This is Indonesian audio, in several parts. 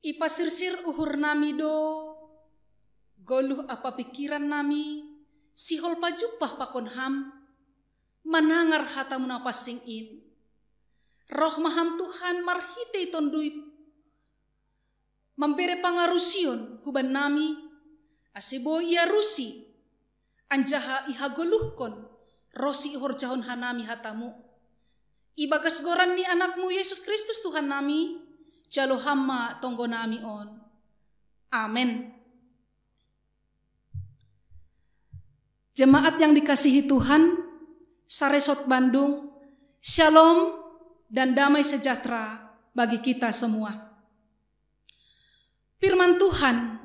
Ipasirsir uhur nami do, goluh apa pikiran nami, sihol pajupah pakon ham, manangar hata munapa in. Roh maham Tuhan marhite tondui membere pangarusion huban nami, asebo ia rusi, anjaha iha goluhkon, rosi ihor jahon hanami hatamu. Ibagas goran ni anakmu Yesus Kristus Tuhan nami, Jalo hamma tonggo nami on. Amin. Jemaat yang dikasihi Tuhan, Saresot Bandung, Shalom dan damai sejahtera bagi kita semua. Firman Tuhan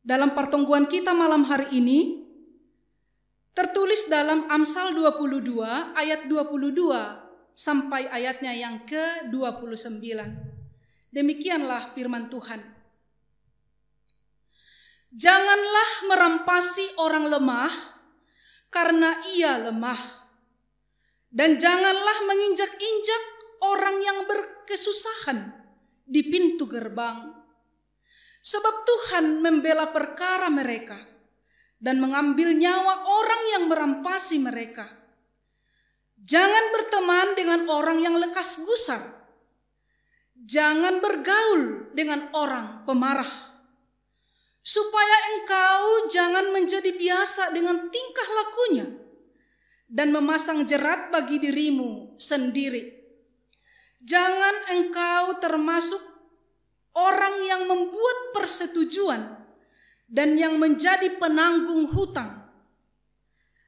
dalam pertengguan kita malam hari ini tertulis dalam Amsal 22 ayat 22 sampai ayatnya yang ke-29. Demikianlah firman Tuhan. Janganlah merampasi orang lemah karena ia lemah. Dan janganlah menginjak-injak orang yang berkesusahan di pintu gerbang. Sebab Tuhan membela perkara mereka dan mengambil nyawa orang yang merampasi mereka Jangan berteman dengan orang yang lekas gusar. Jangan bergaul dengan orang pemarah. Supaya engkau jangan menjadi biasa dengan tingkah lakunya dan memasang jerat bagi dirimu sendiri. Jangan engkau termasuk orang yang membuat persetujuan dan yang menjadi penanggung hutang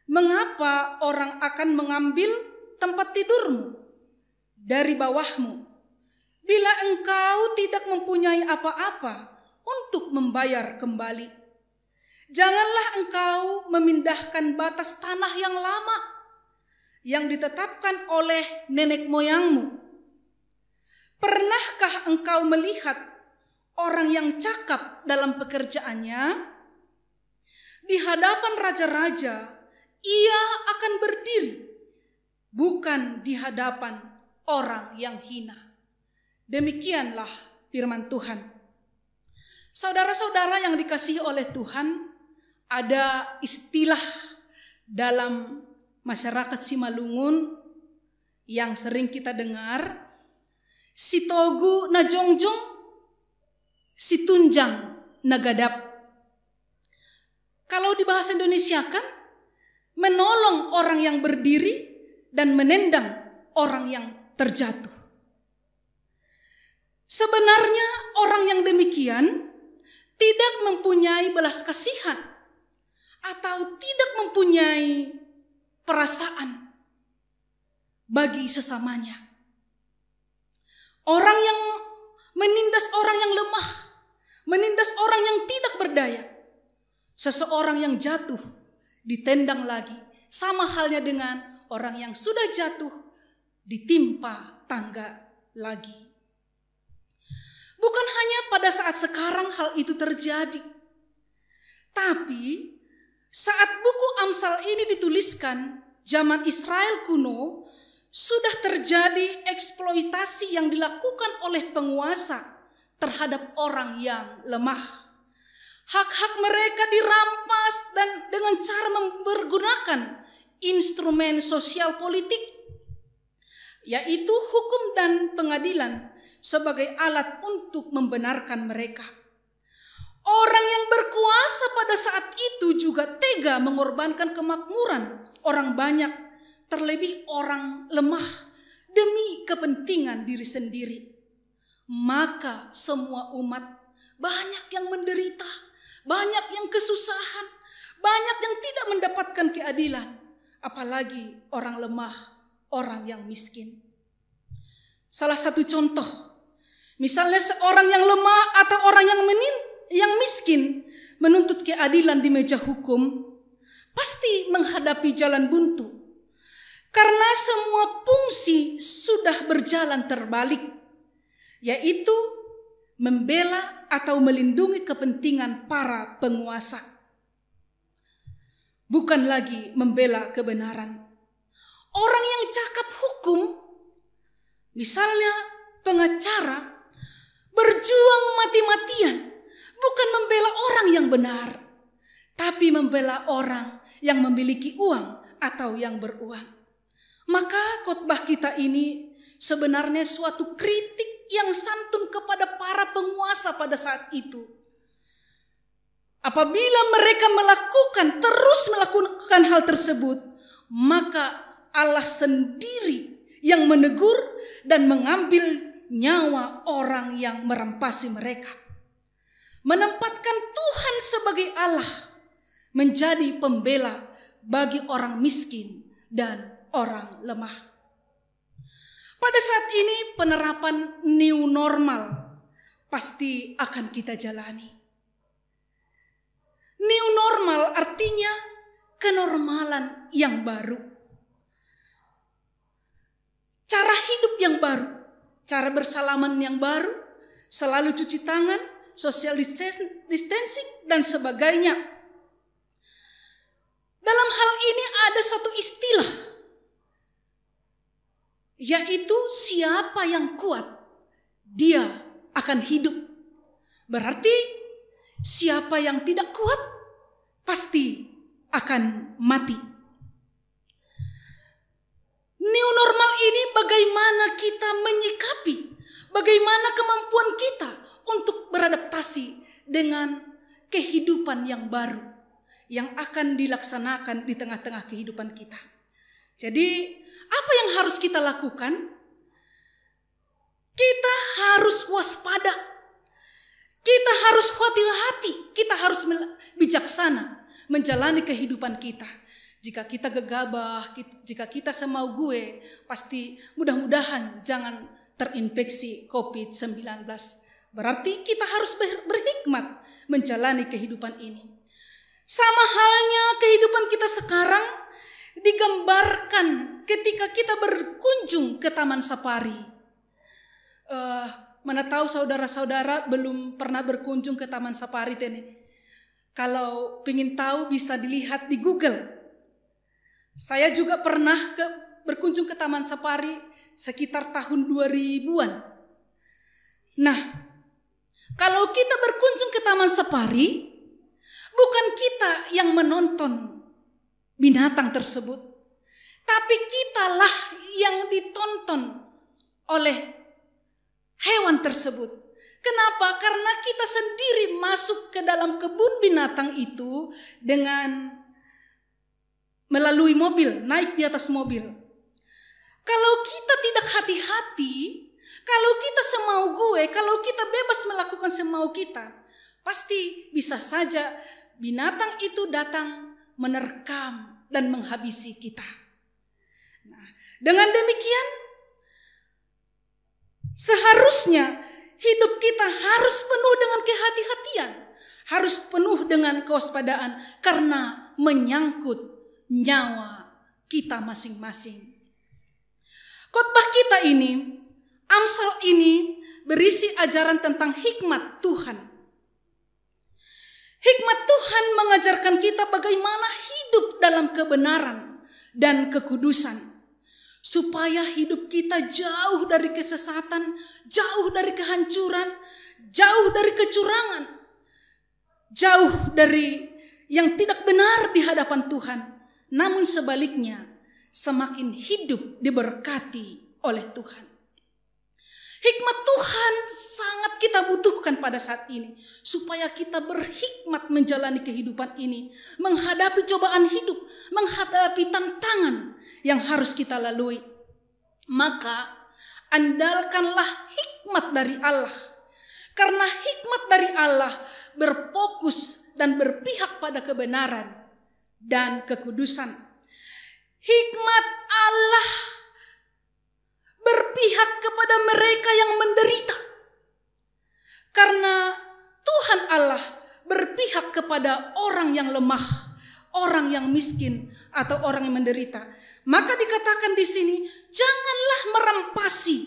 Mengapa orang akan mengambil tempat tidurmu dari bawahmu bila engkau tidak mempunyai apa-apa untuk membayar kembali? Janganlah engkau memindahkan batas tanah yang lama yang ditetapkan oleh nenek moyangmu. Pernahkah engkau melihat orang yang cakap dalam pekerjaannya? Di hadapan raja-raja, ia akan berdiri bukan di hadapan orang yang hina. Demikianlah firman Tuhan. Saudara-saudara yang dikasihi oleh Tuhan, ada istilah dalam masyarakat Simalungun yang sering kita dengar, si togu na jongjong, si tunjang gadap. Kalau di bahasa Indonesia kan, menolong orang yang berdiri dan menendang orang yang terjatuh. Sebenarnya orang yang demikian tidak mempunyai belas kasihan atau tidak mempunyai perasaan bagi sesamanya. Orang yang menindas orang yang lemah, menindas orang yang tidak berdaya, seseorang yang jatuh ditendang lagi. Sama halnya dengan orang yang sudah jatuh ditimpa tangga lagi. Bukan hanya pada saat sekarang hal itu terjadi. Tapi saat buku Amsal ini dituliskan, zaman Israel kuno sudah terjadi eksploitasi yang dilakukan oleh penguasa terhadap orang yang lemah hak-hak mereka dirampas dan dengan cara mempergunakan instrumen sosial politik yaitu hukum dan pengadilan sebagai alat untuk membenarkan mereka. Orang yang berkuasa pada saat itu juga tega mengorbankan kemakmuran orang banyak, terlebih orang lemah demi kepentingan diri sendiri. Maka semua umat banyak yang menderita banyak yang kesusahan, banyak yang tidak mendapatkan keadilan, apalagi orang lemah, orang yang miskin. Salah satu contoh, misalnya seorang yang lemah atau orang yang menin, yang miskin menuntut keadilan di meja hukum, pasti menghadapi jalan buntu. Karena semua fungsi sudah berjalan terbalik, yaitu membela atau melindungi kepentingan para penguasa. Bukan lagi membela kebenaran. Orang yang cakap hukum, misalnya pengacara, berjuang mati-matian bukan membela orang yang benar, tapi membela orang yang memiliki uang atau yang beruang. Maka khotbah kita ini sebenarnya suatu kritik yang santun kepada para penguasa pada saat itu. Apabila mereka melakukan, terus melakukan hal tersebut, maka Allah sendiri yang menegur dan mengambil nyawa orang yang merempasi mereka. Menempatkan Tuhan sebagai Allah menjadi pembela bagi orang miskin dan orang lemah. Pada saat ini penerapan new normal pasti akan kita jalani. New normal artinya kenormalan yang baru. Cara hidup yang baru, cara bersalaman yang baru, selalu cuci tangan, social distancing, dan sebagainya. Dalam hal ini ada satu istilah yaitu siapa yang kuat, dia akan hidup. Berarti, siapa yang tidak kuat pasti akan mati. New normal ini bagaimana kita menyikapi, bagaimana kemampuan kita untuk beradaptasi dengan kehidupan yang baru yang akan dilaksanakan di tengah-tengah kehidupan kita. Jadi, apa yang harus kita lakukan? Kita harus waspada. Kita harus hati-hati. Kita harus bijaksana menjalani kehidupan kita. Jika kita gegabah, jika kita semau gue, pasti mudah-mudahan jangan terinfeksi COVID-19. Berarti kita harus berhikmat menjalani kehidupan ini. Sama halnya kehidupan kita sekarang, digambarkan ketika kita berkunjung ke Taman Sapari. Uh, eh, mana tahu saudara-saudara belum pernah berkunjung ke Taman Safari ini. Kalau ingin tahu bisa dilihat di Google. Saya juga pernah ke, berkunjung ke Taman Sapari sekitar tahun 2000-an. Nah, kalau kita berkunjung ke Taman Sapari, bukan kita yang menonton binatang tersebut. Tapi kitalah yang ditonton oleh hewan tersebut. Kenapa? Karena kita sendiri masuk ke dalam kebun binatang itu dengan melalui mobil, naik di atas mobil. Kalau kita tidak hati-hati, kalau kita semau gue, kalau kita bebas melakukan semau kita, pasti bisa saja binatang itu datang menerkam dan menghabisi kita. Nah, dengan demikian seharusnya hidup kita harus penuh dengan kehati-hatian, harus penuh dengan kewaspadaan karena menyangkut nyawa kita masing-masing. Khotbah kita ini, Amsal ini berisi ajaran tentang hikmat Tuhan Hikmat Tuhan mengajarkan kita bagaimana hidup dalam kebenaran dan kekudusan. Supaya hidup kita jauh dari kesesatan, jauh dari kehancuran, jauh dari kecurangan, jauh dari yang tidak benar di hadapan Tuhan. Namun sebaliknya, semakin hidup diberkati oleh Tuhan. Hikmat Tuhan sangat kita butuhkan pada saat ini. Supaya kita berhikmat menjalani kehidupan ini. Menghadapi cobaan hidup. Menghadapi tantangan yang harus kita lalui. Maka andalkanlah hikmat dari Allah. Karena hikmat dari Allah berfokus dan berpihak pada kebenaran dan kekudusan. Hikmat Allah berpihak kepada mereka yang menderita. Karena Tuhan Allah berpihak kepada orang yang lemah, orang yang miskin, atau orang yang menderita. Maka dikatakan di sini, janganlah merampasi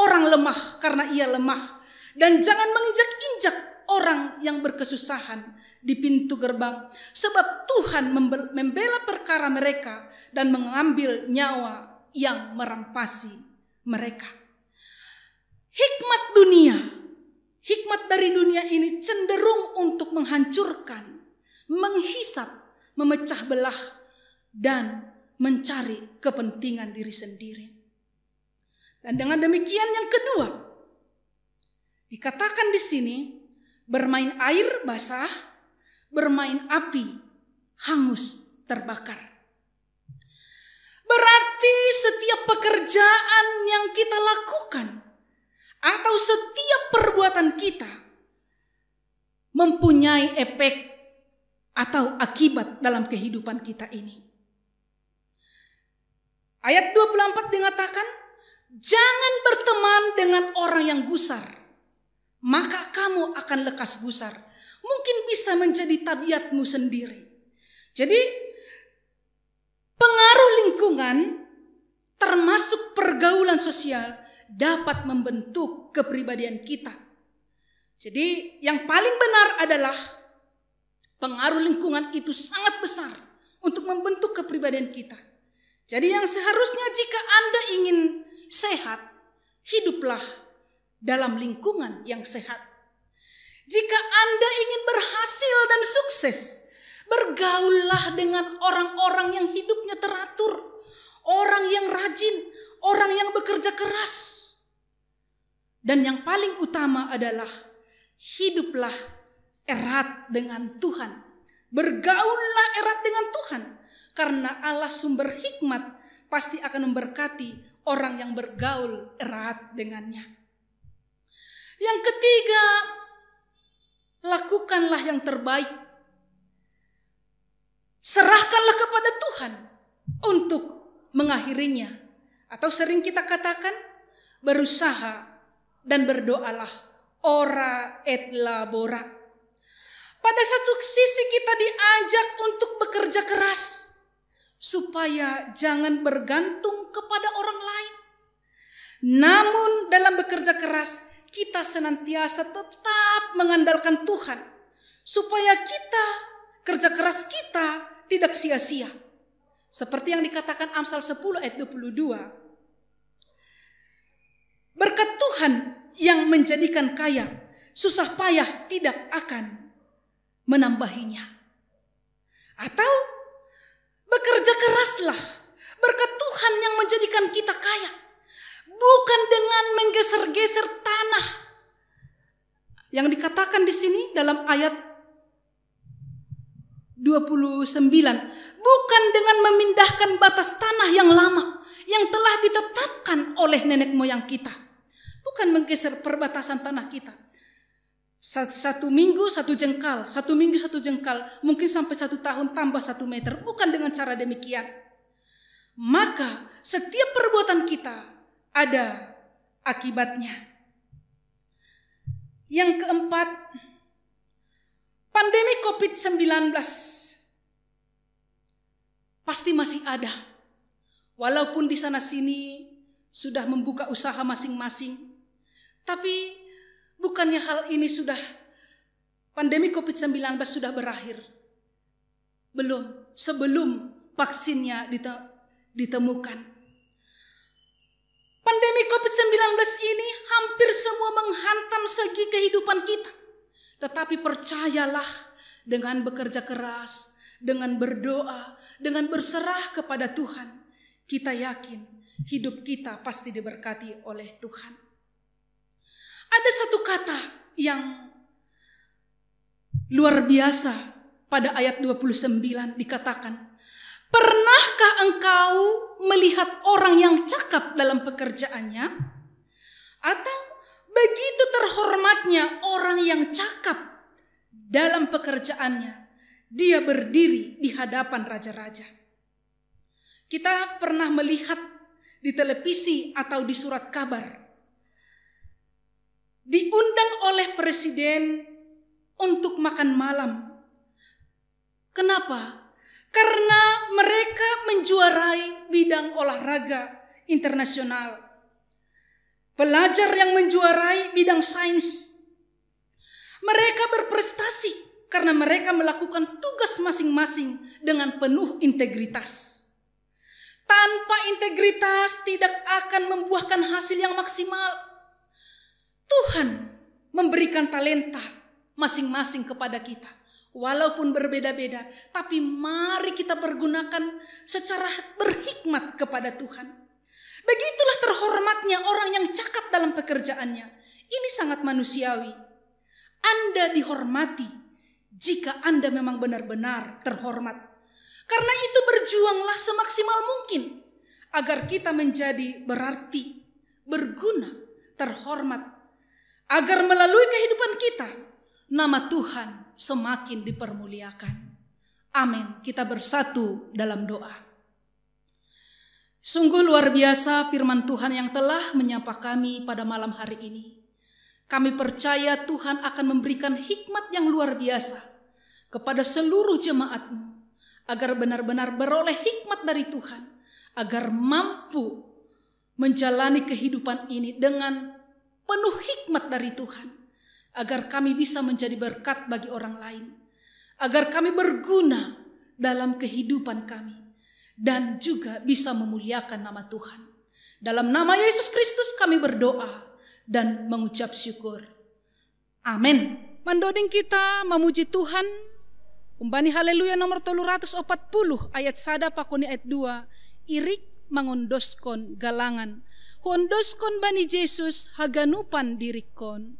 orang lemah karena ia lemah dan jangan menginjak-injak orang yang berkesusahan di pintu gerbang sebab Tuhan membela perkara mereka dan mengambil nyawa yang merampasi mereka. Hikmat dunia, hikmat dari dunia ini cenderung untuk menghancurkan, menghisap, memecah belah, dan mencari kepentingan diri sendiri. Dan dengan demikian yang kedua, dikatakan di sini bermain air basah, bermain api hangus terbakar. Berarti setiap pekerjaan yang kita lakukan atau setiap perbuatan kita mempunyai efek atau akibat dalam kehidupan kita ini. Ayat 24 dikatakan, "Jangan berteman dengan orang yang gusar, maka kamu akan lekas gusar." Mungkin bisa menjadi tabiatmu sendiri. Jadi lingkungan termasuk pergaulan sosial dapat membentuk kepribadian kita. Jadi yang paling benar adalah pengaruh lingkungan itu sangat besar untuk membentuk kepribadian kita. Jadi yang seharusnya jika Anda ingin sehat, hiduplah dalam lingkungan yang sehat. Jika Anda ingin berhasil dan sukses, bergaullah dengan orang-orang yang hidupnya teratur orang yang rajin, orang yang bekerja keras. Dan yang paling utama adalah hiduplah erat dengan Tuhan. Bergaullah erat dengan Tuhan. Karena Allah sumber hikmat pasti akan memberkati orang yang bergaul erat dengannya. Yang ketiga, lakukanlah yang terbaik. Serahkanlah kepada Tuhan untuk mengakhirinya. Atau sering kita katakan, berusaha dan berdoalah. Ora et labora. Pada satu sisi kita diajak untuk bekerja keras. Supaya jangan bergantung kepada orang lain. Namun dalam bekerja keras kita senantiasa tetap mengandalkan Tuhan. Supaya kita, kerja keras kita tidak sia-sia. Seperti yang dikatakan Amsal 10 ayat 22. Berkat Tuhan yang menjadikan kaya, susah payah tidak akan menambahinya. Atau bekerja keraslah berkat Tuhan yang menjadikan kita kaya. Bukan dengan menggeser-geser tanah. Yang dikatakan di sini dalam ayat 29 bukan dengan memindahkan batas tanah yang lama yang telah ditetapkan oleh nenek moyang kita bukan menggeser perbatasan tanah kita satu minggu satu jengkal satu minggu satu jengkal mungkin sampai satu tahun tambah satu meter bukan dengan cara demikian maka setiap perbuatan kita ada akibatnya yang keempat Pandemi COVID-19 pasti masih ada. Walaupun di sana sini sudah membuka usaha masing-masing, tapi bukannya hal ini sudah pandemi COVID-19 sudah berakhir. Belum, sebelum vaksinnya ditemukan. Pandemi COVID-19 ini hampir semua menghantam segi kehidupan kita. Tetapi percayalah dengan bekerja keras, dengan berdoa, dengan berserah kepada Tuhan, kita yakin hidup kita pasti diberkati oleh Tuhan. Ada satu kata yang luar biasa pada ayat 29 dikatakan, "Pernahkah engkau melihat orang yang cakap dalam pekerjaannya?" Atau Begitu terhormatnya orang yang cakap dalam pekerjaannya. Dia berdiri di hadapan raja-raja. Kita pernah melihat di televisi atau di surat kabar. Diundang oleh presiden untuk makan malam. Kenapa? Karena mereka menjuarai bidang olahraga internasional pelajar yang menjuarai bidang sains. Mereka berprestasi karena mereka melakukan tugas masing-masing dengan penuh integritas. Tanpa integritas tidak akan membuahkan hasil yang maksimal. Tuhan memberikan talenta masing-masing kepada kita. Walaupun berbeda-beda, tapi mari kita pergunakan secara berhikmat kepada Tuhan. Begitulah terhormatnya orang yang cakap dalam pekerjaannya. Ini sangat manusiawi. Anda dihormati jika Anda memang benar-benar terhormat. Karena itu berjuanglah semaksimal mungkin agar kita menjadi berarti, berguna, terhormat. Agar melalui kehidupan kita, nama Tuhan semakin dipermuliakan. Amin. Kita bersatu dalam doa. Sungguh luar biasa firman Tuhan yang telah menyapa kami pada malam hari ini. Kami percaya Tuhan akan memberikan hikmat yang luar biasa kepada seluruh jemaatmu agar benar-benar beroleh hikmat dari Tuhan agar mampu menjalani kehidupan ini dengan penuh hikmat dari Tuhan agar kami bisa menjadi berkat bagi orang lain agar kami berguna dalam kehidupan kami dan juga bisa memuliakan nama Tuhan. Dalam nama Yesus Kristus kami berdoa dan mengucap syukur. Amin. Mandoding kita memuji Tuhan. Umbani haleluya nomor 340 ayat sada pakoni ayat 2. Irik mangondoskon galangan. Hondoskon bani Yesus haganupan dirikon.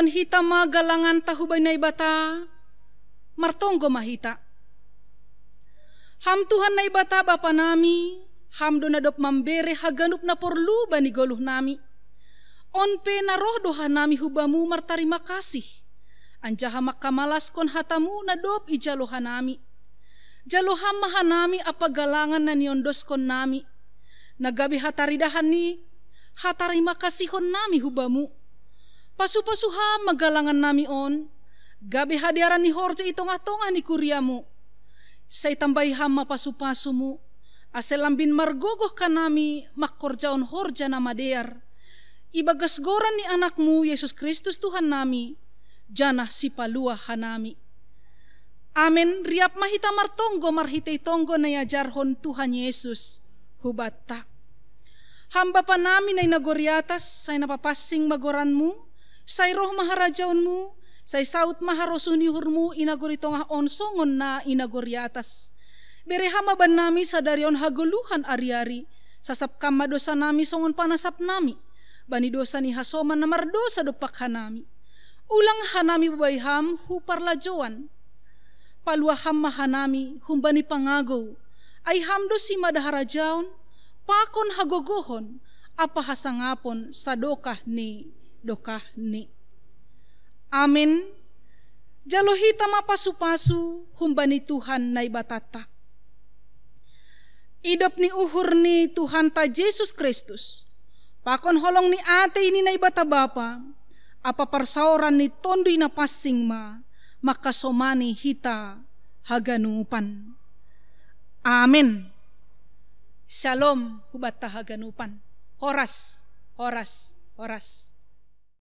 kon hita ma galangan tahubay na ibata, martonggo mahita. Ham Tuhan na ibata Bapa nami, ham do nadop mambere haganup na porlu bani goluh nami. On pe na roh doha nami hubamu martarima kasih. Anjaha makamalas kon hatamu nadop ijaloha nami. Jaloha maha nami apa galangan na niondos kon nami. Nagabi hataridahan ni, hatarima kasihon nami hubamu pasupasuha magalangan nami on, gabi hadiaran ni horjo itong-atonga ni mo. Sa itambay hama pasu mo, aselambin margogoh ka nami makorjaon horja na madear. Ibagasgoran ni anakmu, Yesus Kristus Tuhan nami, jana sipalua hanami. Amen. riap mahita martonggo marhitay tonggo na yajarhon Tuhan Yesus, Hubat tak. Hamba pa namin ay nagoriatas, ay napapasing magoran mo, Sai roh maharajaunmu, sai saut inagori tongah onsongon na inagori atas. Berehama ban nami sadarion hagoluhan ari-ari, sasap kama dosa nami songon panasap nami, bani dosa ni hasoman namar dosa dopak hanami. Ulang hanami bubaiham huparla joan, paluaham mahanami humbani pangago, ay hamdo si madaharajaon, pakon hagogohon, apa hasangapon sadokah ni dokah ni. Amin. Jalohi tama pasu-pasu humbani Tuhan nai batata. Idop ni uhur ni Tuhan ta Yesus Kristus. Pakon holong ni ate ini nai bata bapa. Apa persaoran ni tondui na pasing ma. Maka somani hita haganupan. Amin. Shalom hubat haganupan. Horas, horas, horas.